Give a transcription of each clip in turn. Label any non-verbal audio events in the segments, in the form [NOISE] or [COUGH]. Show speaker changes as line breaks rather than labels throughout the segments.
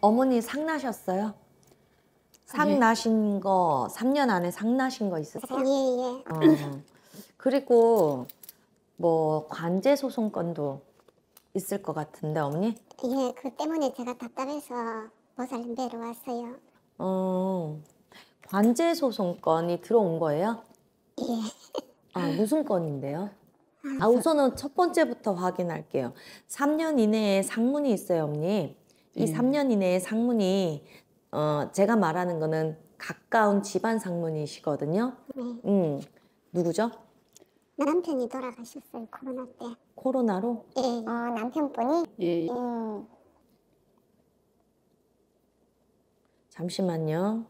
어머니 상 나셨어요? 상 나신 거 3년 안에 상 나신 거 있으세요? 예예. 어, 그리고 뭐 관제 소송건도 있을 것 같은데 어머니?
예, 그 때문에 제가 답답해서 보살님 뵈러 왔어요.
어, 관제 소송건이 들어온 거예요? 예. 아, 무슨 건인데요? 아, 우선은 첫 번째부터 확인할게요. 3년 이내에 상문이 있어요, 어머니. 이 3년 음. 이내에 상문이 어 제가 말하는 거는 가까운 집안 상문이시거든요. 네. 음 누구죠?
남편이 돌아가셨어요 코로나 때.
코로나로? 예. 어 남편분이. 예. 음. 잠시만요.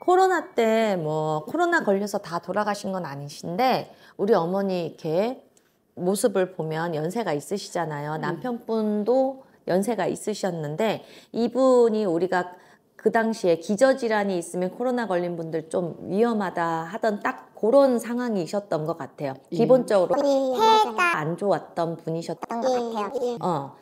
코로나 때 뭐 코로나 걸려서 다 돌아가신 건 아니신데 우리 어머니 이렇게 모습을 보면 연세가 있으시잖아요. 네. 남편분도 연세가 있으셨는데 이분이 우리가 그 당시에 기저질환이 있으면 코로나 걸린 분들 좀 위험하다 하던 딱 그런 상황이셨던 것 같아요. 예. 기본적으로 폐가 안 좋았던 분이셨던 것 예, 같아요. 예. 어,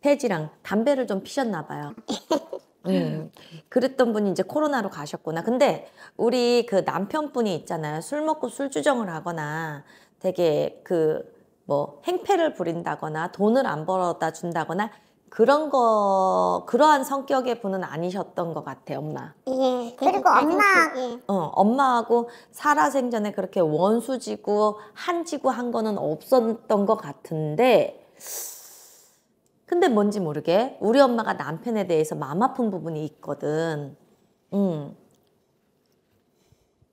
폐지랑 담배를 좀 피셨나 봐요. [LAUGHS] 예. 음. 그랬던 분이 이제 코로나로 가셨구나. 근데 우리 그 남편분이 있잖아요. 술 먹고 술주정을 하거나 되게 그 뭐 행패를 부린다거나 돈을 안 벌어다 준다거나 그런 거 그러한 성격의 분은 아니셨던 것 같아 엄마.
예. 그리고 엄마. 예.
어 엄마하고 살아생전에 그렇게 원수지고 한지고 한 거는 없었던 것 같은데 근데 뭔지 모르게 우리 엄마가 남편에 대해서 마음 아픈 부분이 있거든. 음.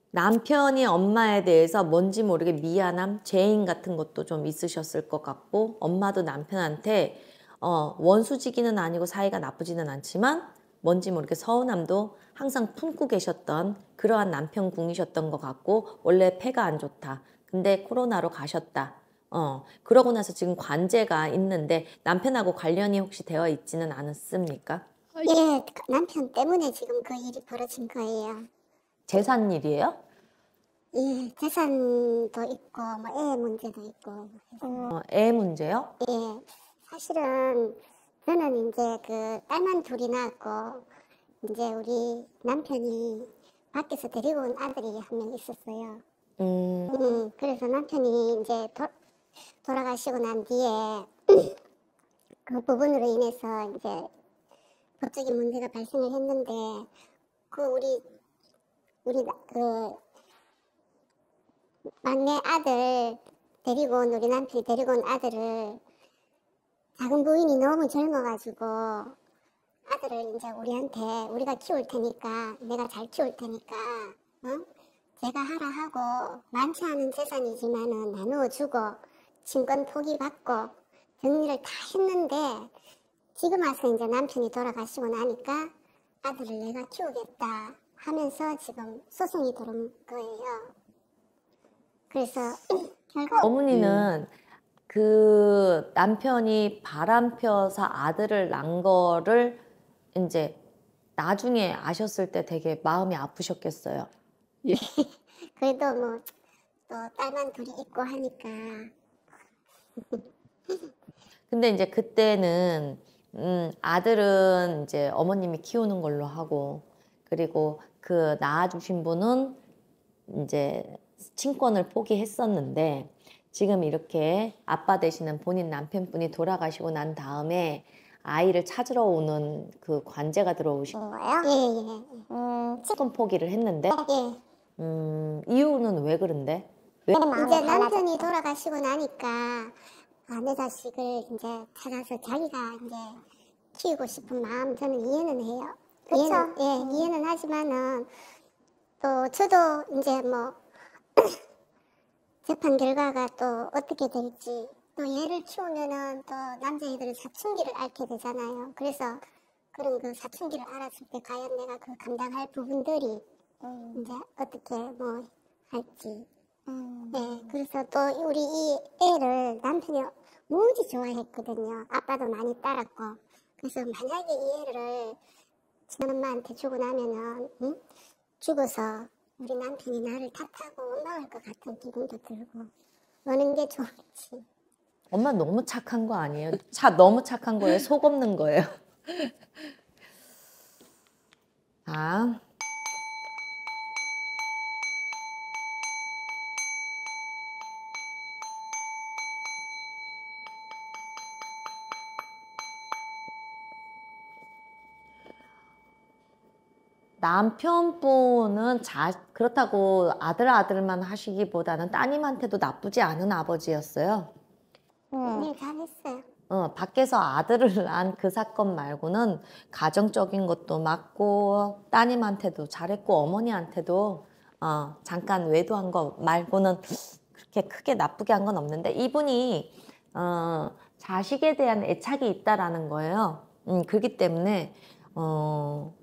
남편이 엄마에 대해서 뭔지 모르게 미안함, 죄인 같은 것도 좀 있으셨을 것 같고 엄마도 남편한테 어, 원수지기는 아니고 사이가 나쁘지는 않지만 뭔지 모르게 서운함도 항상 품고 계셨던 그러한 남편궁이셨던 것 같고 원래 폐가 안 좋다. 근데 코로나로 가셨다. 어, 그러고 나서 지금 관제가 있는데 남편하고 관련이 혹시 되어 있지는 않습니까? 았 어, 예,
그 남편 때문에 지금 그 일이 벌어진 거예요.
재산 일이에요?
예, 재산도 있고 뭐 애 문제도 있고. 어,
애 문제요?
예, 사실은 저는 이제 그 딸만 둘이 낳았고 이제 우리 남편이 밖에서 데리고 온 아들이 한 명 있었어요. 음. 음, 그래서 남편이 이제 도, 돌아가시고 난 뒤에 [CLEARS THROAT] 그 부분으로 인해서 이제 법적인 문제가 발생을 했는데 그 우리 우리 그 막내 아들 데리고 온 우리 남편이 데리고 온 아들을 작은 부인이 너무 젊어가지고 아들을 이제 우리한테 우리가 키울 테니까 내가 잘 키울 테니까 어? 제가 하라 하고 많지 않은 재산이지만은 나누어 주고 증권 포기받고 정리를 다 했는데 지금 와서 이제 남편이 돌아가시고 나니까 아들을 내가 키우겠다 하면서 지금 소송이 들어온 거예요.
그래서 [CLEARS THROAT] 결국 어머니는 음. 그 남편이 바람 펴서 아들을 낳은 거를 이제 나중에 아셨을 때 되게 마음이 아프셨겠어요. 예. [LAUGHS]
그래도 뭐 또 딸만 둘이 있고 하니까
근데 이제 그때는 음, 아들은 이제 어머님이 키우는 걸로 하고 그리고 그 낳아주신 분은 이제 친권을 포기했었는데 지금 이렇게 아빠 되시는 본인 남편분이 돌아가시고 난 다음에 아이를 찾으러 오는 그 관제가 들어오신 거예요? 예예. 예. 음, 친권 포기를 했는데. 예. 예. 음, 이유는 왜 그런데? 내 이제 남편이
돌아가시고 나니까 아내 자식을 이제 찾아서 자기가 이제 키우고 싶은 마음 저는 이해는 해요. 그쵸? 이해는, 예, 음. 이해는 하지만은 또 저도 이제 뭐 [COUGHS] 재판 결과가 또 어떻게 될지 또 얘를 키우면은 또 남자애들은 사춘기를 앓게 되잖아요. 그래서 그런 그 사춘기를 알았을 때 과연 내가 그 감당할 부분들이 음. 이제 어떻게 뭐 할지 네, 그래서 또 우리 이 애를 남편이 무지 좋아했거든요. 아빠도 많이 따랐고. 그래서 만약에 이 애를 친엄마한테 주고 나면은, 응? 죽어서 우리 남편이 나를 탓하고 원망할 것 같은 기분도 들고, 그는게 좋았지.
엄마 너무 착한 거 아니에요? 차 너무 착한 거예요? 속 없는 거예요?
[LAUGHS]
아. 남편분은 자, 그렇다고 아들 아들만 하시기보다는 따님한테도 나쁘지 않은 아버지였어요.
응. 음. 네, 잘했어요.
어, 밖에서 아들을 낳은 [LAUGHS] 그 사건 말고는 가정적인 것도 맞고 따님한테도 잘했고 어머니한테도 어, 잠깐 외도한 거 말고는 그렇게 크게 나쁘게 한 건 없는데 이분이 어, 자식에 대한 애착이 있다라는 거예요. 음, 그렇기 때문에 어,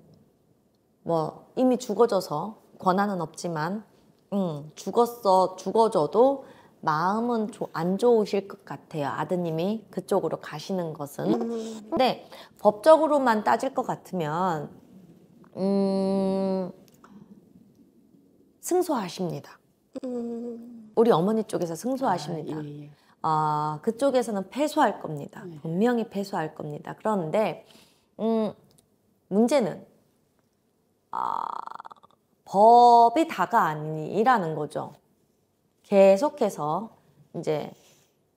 뭐 이미 죽어져서 권한은 없지만 음, 죽었어 죽어져도 마음은 안 좋으실 것 같아요. 아드님이 그쪽으로 가시는 것은. 근데 법적으로만 따질 것 같으면 음, 승소하십니다. 우리 어머니 쪽에서 승소하십니다. 아, 예, 예. 어, 그쪽에서는 패소할 겁니다. 네. 분명히 패소할 겁니다. 그런데 음, 문제는 아, 법이 다가 아니라는 거죠. 계속해서 이제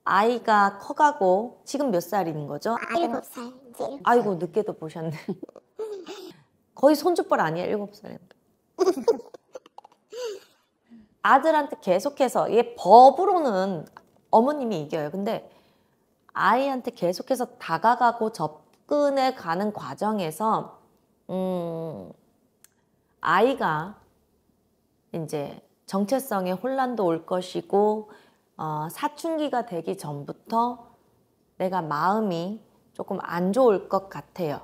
아이가 커가고 지금 몇 살인 거죠? 아, 일곱 살. 이제 아이고 늦게도 보셨네. 거의 손주뻘 아니야 일곱 살에. [LAUGHS] 아들한테 계속해서 얘 법으로는 어머님이 이겨요. 근데 아이한테 계속해서 다가가고 접근해 가는 과정에서 음 아이가 이제 정체성의 혼란도 올 것이고 어, 사춘기가 되기 전부터 내가 마음이 조금 안 좋을 것 같아요.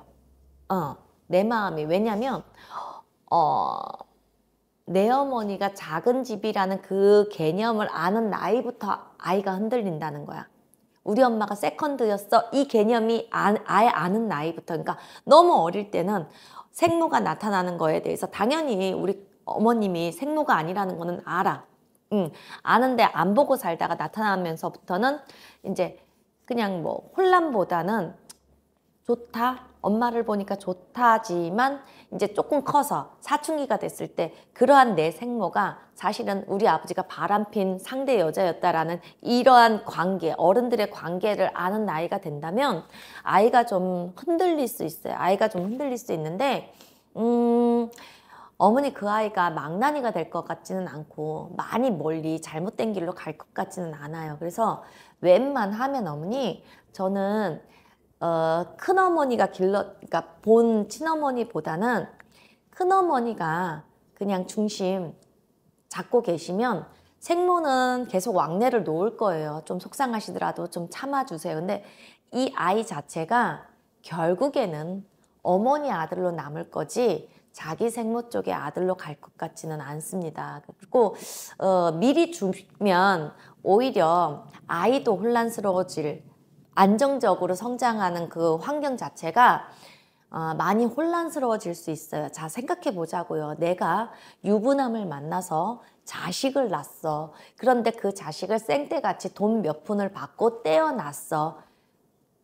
어, 내 마음이 왜냐면 어, 내 어머니가 작은 집이라는 그 개념을 아는 나이부터 아이가 흔들린다는 거야. 우리 엄마가 세컨드였어. 이 개념이 아, 아예 아는 나이부터. 그러니까 너무 어릴 때는 생로가 나타나는 거에 대해서 당연히 우리 어머님이 생로가 아니라는 거는 알아. 응, 아는데 안 보고 살다가 나타나면서부터는 이제 그냥 뭐 혼란보다는 좋다, 엄마를 보니까 좋다지만 이제 조금 커서 사춘기가 됐을 때 그러한 내 생모가 사실은 우리 아버지가 바람핀 상대 여자였다라는 이러한 관계, 어른들의 관계를 아는 나이가 된다면 아이가 좀 흔들릴 수 있어요. 아이가 좀 흔들릴 수 있는데 음 어머니 그 아이가 망나니가 될 것 같지는 않고 많이 멀리 잘못된 길로 갈 것 같지는 않아요. 그래서 웬만하면 어머니 저는 어, 큰어머니가 길러, 그러니까 본 친어머니보다는 큰어머니가 그냥 중심 잡고 계시면 생모는 계속 왕래를 놓을 거예요. 좀 속상하시더라도 좀 참아주세요. 근데 이 아이 자체가 결국에는 어머니 아들로 남을 거지 자기 생모 쪽의 아들로 갈 것 같지는 않습니다. 그리고 어, 미리 주면 오히려 아이도 혼란스러워질 안정적으로 성장하는 그 환경 자체가 어, 많이 혼란스러워질 수 있어요. 자, 생각해 보자고요. 내가 유부남을 만나서 자식을 낳았어. 그런데 그 자식을 생떼같이 돈 몇 푼을 받고 떼어놨어.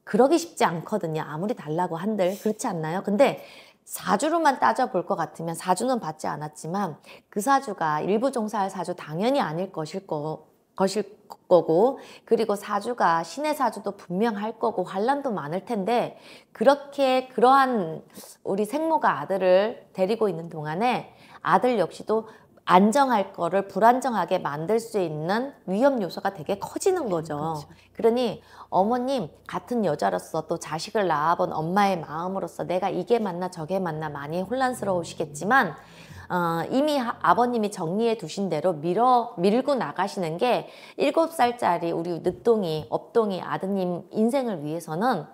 그러기 쉽지 않거든요. 아무리 달라고 한들. 그렇지 않나요? 근데 사주로만 따져볼 것 같으면 사주는 받지 않았지만 그 사주가 일부 종사할 사주 당연히 아닐 것일 거, 것일 거고 그리고 사주가 신의 사주도 분명할 거고 환란도 많을 텐데 그렇게 그러한 우리 생모가 아들을 데리고 있는 동안에 아들 역시도 안정할 거를 불안정하게 만들 수 있는 위험 요소가 되게 커지는 네, 거죠. 그렇죠. 그러니 어머님 같은 여자로서 또 자식을 낳아본 엄마의 마음으로서 내가 이게 맞나 저게 맞나 많이 혼란스러우시겠지만 어, 이미 아버님이 정리해 두신 대로 밀어 밀고 나가시는 게 일곱 살짜리 우리 늦둥이, 업둥이 아드님 인생을 위해서는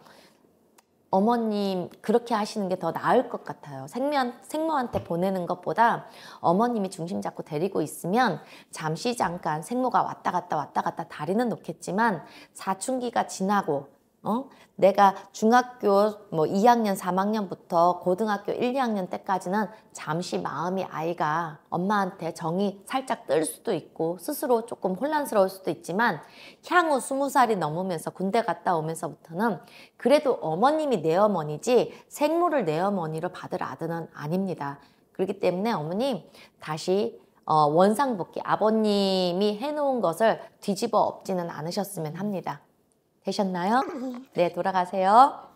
어머님 그렇게 하시는 게 더 나을 것 같아요. 생면, 생모한테 보내는 것보다 어머님이 중심 잡고 데리고 있으면 잠시 잠깐 생모가 왔다 갔다 왔다 갔다 다리는 놓겠지만 사춘기가 지나고 어? 내가 중학교 뭐 2학년, 3학년부터 고등학교 1, 2학년 때까지는 잠시 마음이 아이가 엄마한테 정이 살짝 뜰 수도 있고 스스로 조금 혼란스러울 수도 있지만 향후 20살이 넘으면서 군대 갔다 오면서부터는 그래도 어머님이 내 어머니지 생물을 내 어머니로 받을 아들은 아닙니다. 그렇기 때문에 어머님 다시 어, 원상복귀 아버님이 해놓은 것을 뒤집어 엎지는 않으셨으면 합니다. 되셨나요? [CLEARS THROAT] 네, 돌아가세요.